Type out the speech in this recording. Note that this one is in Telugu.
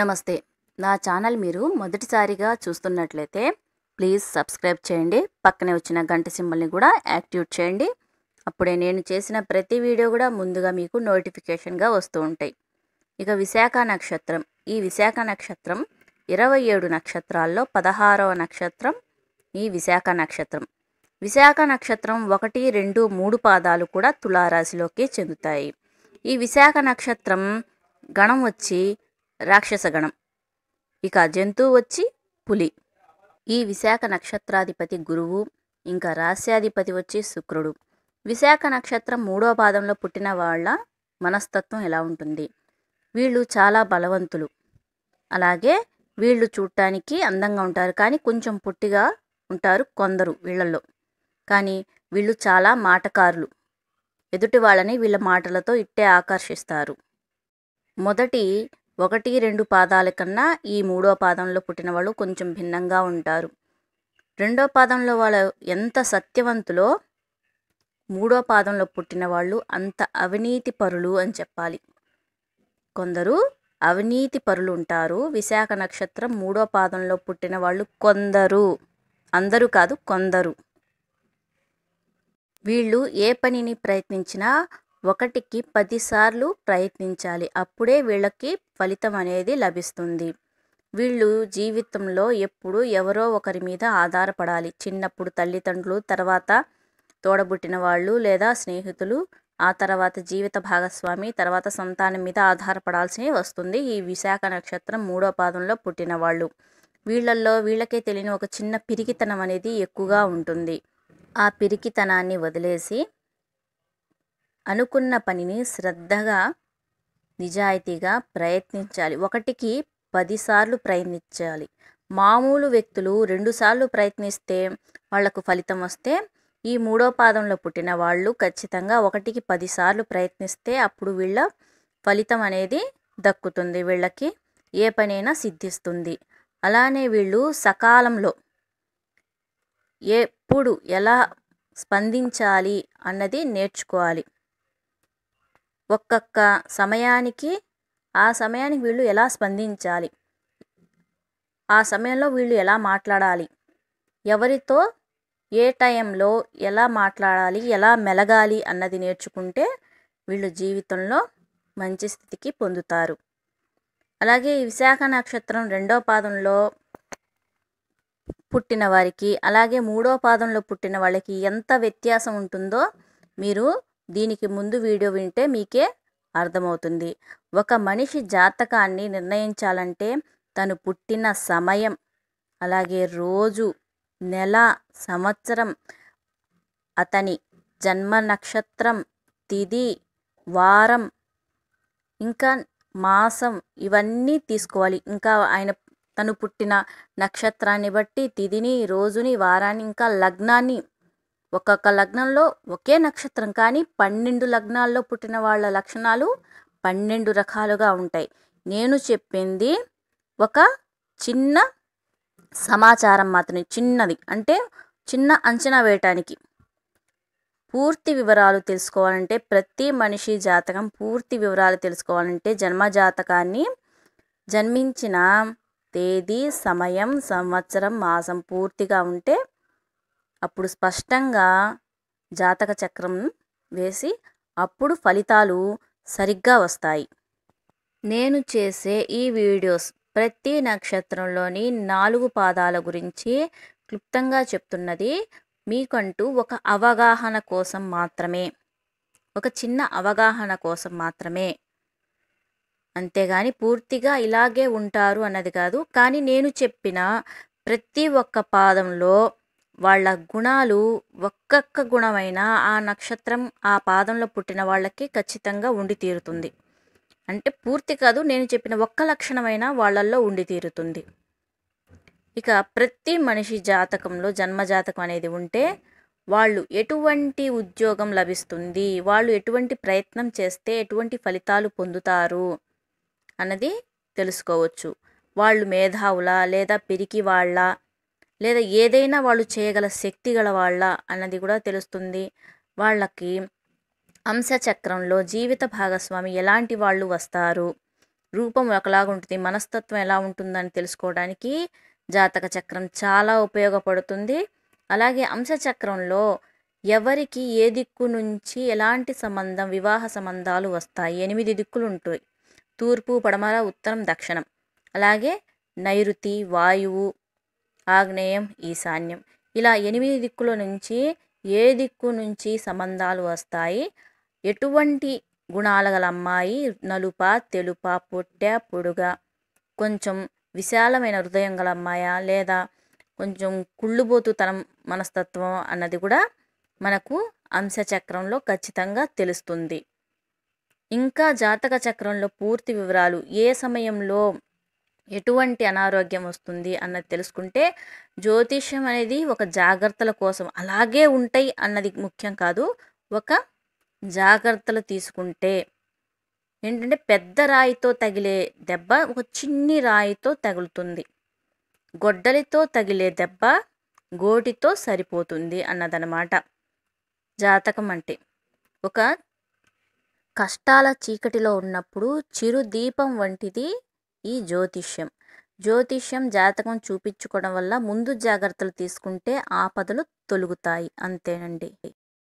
నమస్తే నా ఛానల్ మీరు మొదటిసారిగా చూస్తున్నట్లయితే ప్లీజ్ సబ్స్క్రైబ్ చేయండి పక్కనే వచ్చిన గంట సింబల్ని కూడా యాక్టివేట్ చేయండి అప్పుడే నేను చేసిన ప్రతి వీడియో కూడా ముందుగా మీకు నోటిఫికేషన్గా వస్తూ ఉంటాయి ఇక విశాఖ నక్షత్రం ఈ విశాఖ నక్షత్రం ఇరవై ఏడు నక్షత్రాల్లో పదహారవ నక్షత్రం ఈ విశాఖ నక్షత్రం విశాఖ నక్షత్రం ఒకటి రెండు మూడు పాదాలు కూడా తులారాశిలోకి చెందుతాయి ఈ విశాఖ నక్షత్రం గణం వచ్చి రాక్షసగణం ఇక జంతువు వచ్చి పులి ఈ విశాఖ నక్షత్రాధిపతి గురువు ఇంకా రాస్యాధిపతి వచ్చి శుక్రుడు విశాఖ నక్షత్రం మూడో పాదంలో పుట్టిన వాళ్ళ మనస్తత్వం ఎలా ఉంటుంది వీళ్ళు చాలా బలవంతులు అలాగే వీళ్ళు చూడటానికి అందంగా ఉంటారు కానీ కొంచెం పుట్టిగా ఉంటారు కొందరు వీళ్ళల్లో కానీ వీళ్ళు చాలా మాటకారులు ఎదుటి వాళ్ళని వీళ్ళ మాటలతో ఇట్టే ఆకర్షిస్తారు మొదటి ఒకటి రెండు పాదాల కన్నా ఈ మూడో పాదంలో పుట్టిన వాళ్ళు కొంచెం భిన్నంగా ఉంటారు రెండో పాదంలో వాళ్ళు ఎంత సత్యవంతులో మూడో పాదంలో పుట్టిన వాళ్ళు అంత అవినీతి పరులు అని చెప్పాలి కొందరు అవినీతి పరులు ఉంటారు విశాఖ నక్షత్రం మూడో పాదంలో పుట్టిన వాళ్ళు కొందరు అందరూ కాదు కొందరు వీళ్ళు ఏ పనిని ప్రయత్నించినా ఒకటికి పదిసార్లు ప్రయత్నించాలి అప్పుడే వీళ్ళకి ఫలితం అనేది లభిస్తుంది వీళ్ళు జీవితంలో ఎప్పుడు ఎవరో ఒకరి మీద ఆధారపడాలి చిన్నప్పుడు తల్లిదండ్రులు తర్వాత తోడబుట్టిన వాళ్ళు లేదా స్నేహితులు ఆ తర్వాత జీవిత భాగస్వామి తర్వాత సంతానం మీద ఆధారపడాల్సి వస్తుంది ఈ విశాఖ నక్షత్రం మూడో పాదంలో పుట్టిన వాళ్ళు వీళ్ళల్లో వీళ్ళకే తెలియని ఒక చిన్న పిరికితనం అనేది ఎక్కువగా ఉంటుంది ఆ పిరికితనాన్ని వదిలేసి అనుకున్న పనిని శ్రద్ధగా నిజాయితీగా ప్రయత్నించాలి ఒకటికి పదిసార్లు ప్రయత్నించాలి మామూలు వ్యక్తులు రెండుసార్లు ప్రయత్నిస్తే వాళ్లకు ఫలితం వస్తే ఈ మూడో పాదంలో పుట్టిన వాళ్ళు ఖచ్చితంగా ఒకటికి పదిసార్లు ప్రయత్నిస్తే అప్పుడు వీళ్ళ ఫలితం అనేది దక్కుతుంది వీళ్ళకి ఏ పనైనా సిద్ధిస్తుంది అలానే వీళ్ళు సకాలంలో ఎప్పుడు ఎలా స్పందించాలి అన్నది నేర్చుకోవాలి ఒక్కొక్క సమయానికి ఆ సమయానికి వీళ్ళు ఎలా స్పందించాలి ఆ సమయంలో వీళ్ళు ఎలా మాట్లాడాలి ఎవరితో ఏ టైంలో ఎలా మాట్లాడాలి ఎలా మెలగాలి అన్నది నేర్చుకుంటే వీళ్ళు జీవితంలో మంచి స్థితికి పొందుతారు అలాగే ఈ విశాఖ నక్షత్రం రెండో పాదంలో పుట్టిన వారికి అలాగే మూడో పాదంలో పుట్టిన వాళ్ళకి ఎంత వ్యత్యాసం ఉంటుందో మీరు దీనికి ముందు వీడియో వింటే మీకే అర్థమవుతుంది ఒక మనిషి జాతకాన్ని నిర్ణయించాలంటే తను పుట్టిన సమయం అలాగే రోజు నెల సంవత్సరం అతని జన్మ నక్షత్రం తిది వారం ఇంకా మాసం ఇవన్నీ తీసుకోవాలి ఇంకా ఆయన తను పుట్టిన నక్షత్రాన్ని బట్టి తిదిని రోజుని వారాన్ని ఇంకా లగ్నాన్ని ఒక్కొక్క లగ్నంలో ఒకే నక్షత్రం కానీ పన్నెండు లగ్నాల్లో పుట్టిన వాళ్ళ లక్షణాలు పన్నెండు రకాలుగా ఉంటాయి నేను చెప్పింది ఒక చిన్న సమాచారం మాత్రమే చిన్నది అంటే చిన్న అంచనా వేయటానికి పూర్తి వివరాలు తెలుసుకోవాలంటే ప్రతి మనిషి జాతకం పూర్తి వివరాలు తెలుసుకోవాలంటే జన్మ జాతకాన్ని జన్మించిన తేదీ సమయం సంవత్సరం మాసం పూర్తిగా ఉంటే అప్పుడు స్పష్టంగా జాతక చక్రం వేసి అప్పుడు ఫలితాలు సరిగ్గా వస్తాయి నేను చేసే ఈ వీడియోస్ ప్రతి నక్షత్రంలోని నాలుగు పాదాల గురించి క్లుప్తంగా చెప్తున్నది మీకంటూ ఒక అవగాహన కోసం మాత్రమే ఒక చిన్న అవగాహన కోసం మాత్రమే అంతేగాని పూర్తిగా ఇలాగే ఉంటారు అన్నది కాదు కానీ నేను చెప్పిన ప్రతి ఒక్క పాదంలో వాళ్ళ గుణాలు ఒక్కొక్క గుణమైన ఆ నక్షత్రం ఆ పాదంలో పుట్టిన వాళ్ళకి ఖచ్చితంగా ఉండి తీరుతుంది అంటే పూర్తి కాదు నేను చెప్పిన ఒక్క లక్షణమైన వాళ్ళల్లో ఉండి తీరుతుంది ఇక ప్రతి మనిషి జాతకంలో జన్మజాతకం అనేది ఉంటే వాళ్ళు ఎటువంటి ఉద్యోగం లభిస్తుంది వాళ్ళు ఎటువంటి ప్రయత్నం చేస్తే ఎటువంటి ఫలితాలు పొందుతారు అన్నది తెలుసుకోవచ్చు వాళ్ళు మేధావుల లేదా పిరికి వాళ్ళ లేదా ఏదైనా వాళ్ళు చేయగల శక్తి గల వాళ్ళ అన్నది కూడా తెలుస్తుంది వాళ్ళకి అంశచక్రంలో జీవిత భాగస్వామి ఎలాంటి వాళ్ళు వస్తారు రూపం ఒకలాగా ఉంటుంది మనస్తత్వం ఎలా ఉంటుందని తెలుసుకోవడానికి జాతక చక్రం చాలా ఉపయోగపడుతుంది అలాగే అంశచక్రంలో ఎవరికి ఏ దిక్కు నుంచి ఎలాంటి సంబంధం వివాహ సంబంధాలు వస్తాయి ఎనిమిది దిక్కులు ఉంటాయి తూర్పు పడమర ఉత్తరం దక్షిణం అలాగే నైరుతి వాయువు ఆగ్నేయం ఈశాన్యం ఇలా ఎనిమిది దిక్కుల నుంచి ఏ దిక్కు నుంచి సంబంధాలు వస్తాయి ఎటువంటి గుణాల గల అమ్మాయి నలుప తెలుప పొట్ట పొడుగ కొంచెం విశాలమైన హృదయం గల అమ్మాయా లేదా కొంచెం కుళ్ళుబోతుతనం మనస్తత్వం అన్నది కూడా మనకు అంశచక్రంలో ఖచ్చితంగా తెలుస్తుంది ఇంకా జాతక చక్రంలో పూర్తి వివరాలు ఏ సమయంలో ఎటువంటి అనారోగ్యం వస్తుంది అన్నది తెలుసుకుంటే జ్యోతిష్యం అనేది ఒక జాగ్రత్తల కోసం అలాగే ఉంటాయి అన్నది ముఖ్యం కాదు ఒక జాగ్రత్తలు తీసుకుంటే ఏంటంటే పెద్ద రాయితో తగిలే దెబ్బ ఒక చిన్ని రాయితో తగులుతుంది గొడ్డలితో తగిలే దెబ్బ గోటితో సరిపోతుంది అన్నదనమాట జాతకం అంటే ఒక కష్టాల చీకటిలో ఉన్నప్పుడు చిరు దీపం వంటిది ఈ జ్యోతిష్యం జ్యోతిష్యం జాతకం చూపించుకోవడం వల్ల ముందు జాగ్రత్తలు తీసుకుంటే ఆపదలు తొలుగుతాయి అంతేనండి